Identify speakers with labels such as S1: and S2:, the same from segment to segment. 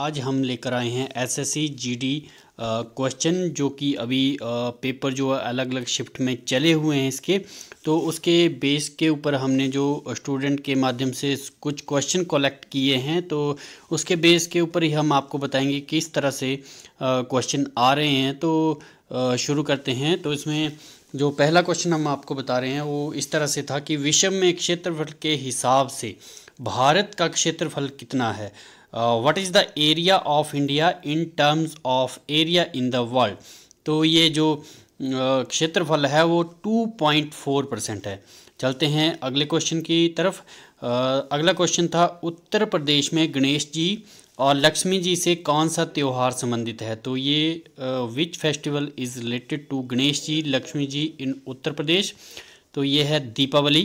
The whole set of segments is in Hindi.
S1: आज हम लेकर आए हैं एसएससी जीडी क्वेश्चन जो कि अभी पेपर जो अलग अलग शिफ्ट में चले हुए हैं इसके तो उसके बेस के ऊपर हमने जो स्टूडेंट के माध्यम से कुछ क्वेश्चन कलेक्ट किए हैं तो उसके बेस के ऊपर ही हम आपको बताएंगे किस तरह से क्वेश्चन आ रहे हैं तो शुरू करते हैं तो इसमें जो पहला क्वेश्चन हम आपको बता रहे हैं वो इस तरह से था कि विश्व में क्षेत्रफल के हिसाब से भारत का क्षेत्रफल कितना है what is the area of India in terms of area in the world तो ये जो uh, क्षेत्रफल है वो 2.4 परसेंट है चलते हैं अगले क्वेश्चन की तरफ uh, अगला क्वेश्चन था उत्तर प्रदेश में गणेश जी और लक्ष्मी जी से कौन सा त्यौहार संबंधित है तो ये which festival is related to Ganesh ji Lakshmi ji in Uttar Pradesh तो ये है दीपावली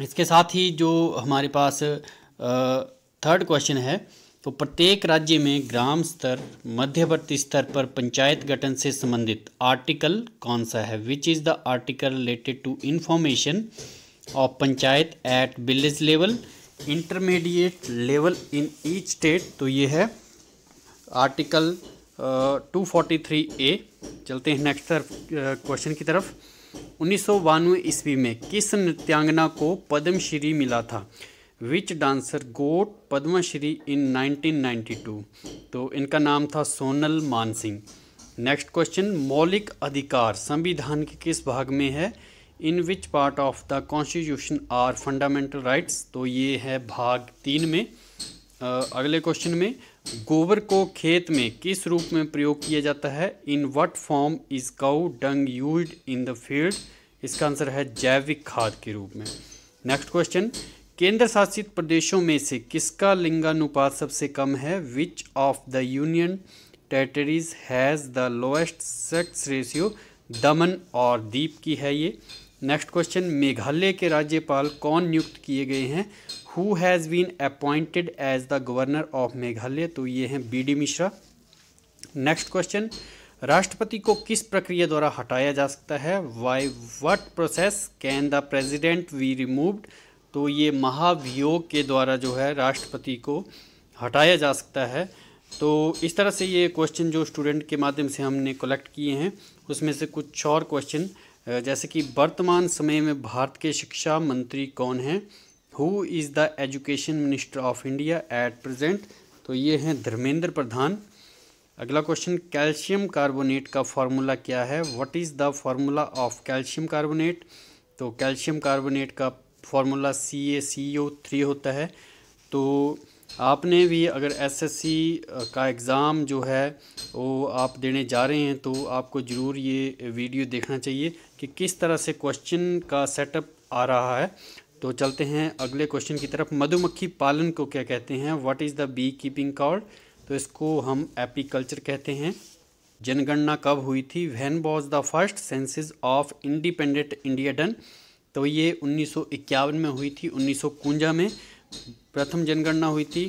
S1: इसके साथ ही जो हमारे पास uh, थर्ड क्वेश्चन है तो प्रत्येक राज्य में ग्राम स्तर मध्यवर्ती स्तर पर पंचायत गठन से संबंधित आर्टिकल कौन सा है which is the article related to information of panchayat at village level intermediate level in each state तो ये है article two forty three A चलते हैं नेक्स्ट क्वेश्चन की तरफ उन्नीस सौ ईस्वी में किस नृत्यांगना को पद्मश्री मिला था विच डांसर गोट पद्मश्री इन 1992 तो इनका नाम था सोनल मान सिंह नेक्स्ट क्वेश्चन मौलिक अधिकार संविधान के किस भाग में है in which part of the constitution are fundamental rights तो ये है भाग तीन में अगले क्वेश्चन में गोबर को खेत में किस रूप में प्रयोग किया जाता है in what form is cow dung use in the field इसका आंसर है जैविक खाद के रूप में नेक्स्ट क्वेश्चन केंद्र शासित प्रदेशों में से किसका लिंगानुपात सबसे कम है which of the union territories has the lowest sex ratio Daman और दीप की है ये नेक्स्ट क्वेश्चन मेघालय के राज्यपाल कौन नियुक्त किए गए हैं who has been appointed as the governor of Meghalaya तो ये हैं B D Mishra next question राष्ट्रपति को किस प्रक्रिया द्वारा हटाया जा सकता है by what process can the president be removed तो ये महाभियोग के द्वारा जो है राष्ट्रपति को हटाया जा सकता है तो इस तरह से ये क्वेश्चन जो स्टूडेंट के माध्यम से हमने कलेक्ट किए हैं उसमें से कुछ और क्वेश्चन जैसे कि वर्तमान समय में भारत के शिक्षा मंत्री कौन हैं who is the education minister of India at present तो ये हैं धर्मेंद्र प्रधान अगला क्वेश्चन कैल्शियम कार्बोनेट का फार्मूला क्या है what is the formula of calcium carbonate तो कैल्शियम कार्बोनेट का formula C A C O three होता है तो आपने भी अगर एसएससी का एग्ज़ाम जो है वो आप देने जा रहे हैं तो आपको ज़रूर ये वीडियो देखना चाहिए कि किस तरह से क्वेश्चन का सेटअप आ रहा है तो चलते हैं अगले क्वेश्चन की तरफ मधुमक्खी पालन को क्या कहते हैं what is the beekeeping card तो इसको हम एपीकल्चर कहते हैं जनगणना कब हुई थी when was the first census of independent India done तो ये उन्नीस में हुई थी उन्नीस में प्रथम जनगणना हुई थी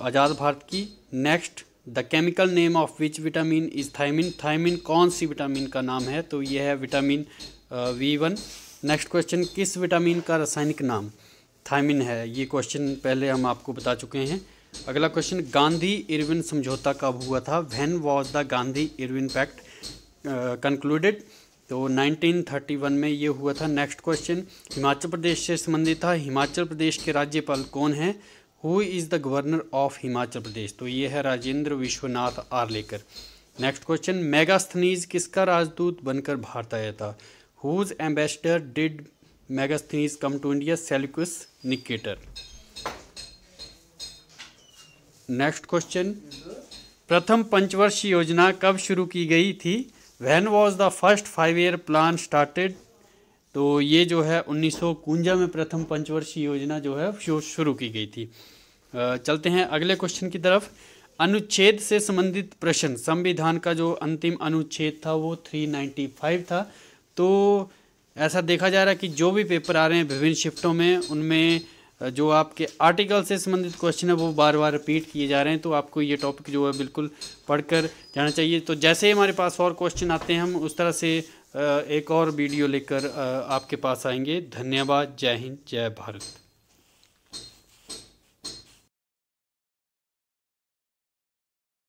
S1: आज़ाद भारत की next the chemical name of which vitamin is thiamine thiamine कौन सी विटामिन का नाम है तो यह है vitamin B one next question किस विटामिन का रासायनिक नाम थाइमिन है ये क्वेश्चन पहले हम आपको बता चुके हैं अगला क्वेश्चन गांधी इरविन समझौता कब हुआ था when was the Gandhi Irwin pact concluded uh, तो 1931 में ये हुआ था नेक्स्ट क्वेश्चन हिमाचल प्रदेश से संबंधित था हिमाचल प्रदेश के राज्यपाल कौन है who is the governor of Himachal Pradesh तो ये है Rajendra Vishwanath Arlekar next question Megasthenes किसका राजदूत बनकर भारत आया था whose ambassador did Megasthenes come to India Seleucus Nicator next question प्रथम पंचवर्ष योजना कब शुरू की गई थी when was the first five year plan started तो ये जो है उन्नीस में प्रथम पंचवर्षीय योजना जो है शुरू की गई थी चलते हैं अगले क्वेश्चन की तरफ अनुच्छेद से संबंधित प्रश्न संविधान का जो अंतिम अनुच्छेद था वो 395 था तो ऐसा देखा जा रहा है कि जो भी पेपर आ रहे हैं विभिन्न शिफ्टों में उनमें जो आपके आर्टिकल से संबंधित क्वेश्चन है वो बार बार रिपीट किए जा रहे हैं तो आपको ये टॉपिक जो है बिल्कुल पढ़कर जाना चाहिए तो जैसे ही हमारे पास और क्वेश्चन आते हैं हम उस तरह से एक और वीडियो लेकर आपके पास आएंगे धन्यवाद जय हिंद जय भारत